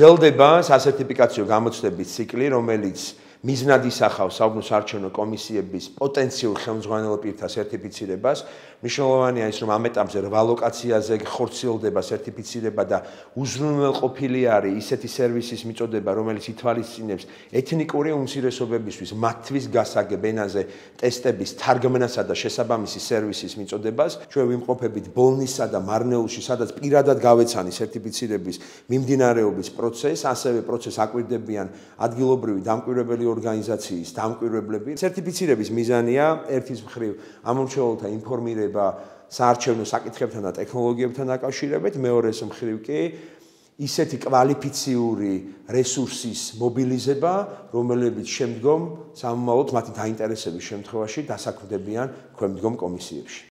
ჯელდება სასერტიფიკაციო გამოცდების ციკლი, რომელიც მიზნად ისახავს საუბნოს არჩევნო კომისიების პოტენციურ ხელმძღვანელ პირთა სერტიფიცირებას. მნიშვნელოვანია ის, რომ ამ ეტაპზე რვალოკაციაზე ხორციელდება სერტიფიცირება და უზრუნველყოფილი არის ისეთი სერვისის მიწოდება, რომელიც ითვალისწინებს ეთნიკური უმცირესობებისთვის მათთვის გასაგებენაზე ტესტების თარგმნასა და შესაბამისი სერვისის მიწოდებას. ჩვენ ვიმყოფებით ბოლნისსა და მარნეულში, სადაც პირადად გავეცანი სერტიფიცირების მიმდინარეობის პროცესს, ასევე პროცესს აკვირდებიან ადგილობრივი დამკვირვებელი ორგანიზაციის დამკვირვებლები. სერტიფიცირების მიზანია ერთის მხრივ ამომრჩეველთა ინფორმირება საარჩევნო საკითხებთან და ტექნოლოგიებთან დაკავშირებით, მეორეს მხრივ კი ისეთი კვალიფიციური რესურსის მობილიზება, რომელიც შემდგომ სამომავლოდ მათი დაინტერესების შემთხვევაში დასაქმდებიან ქვემდგომ კომისიებში.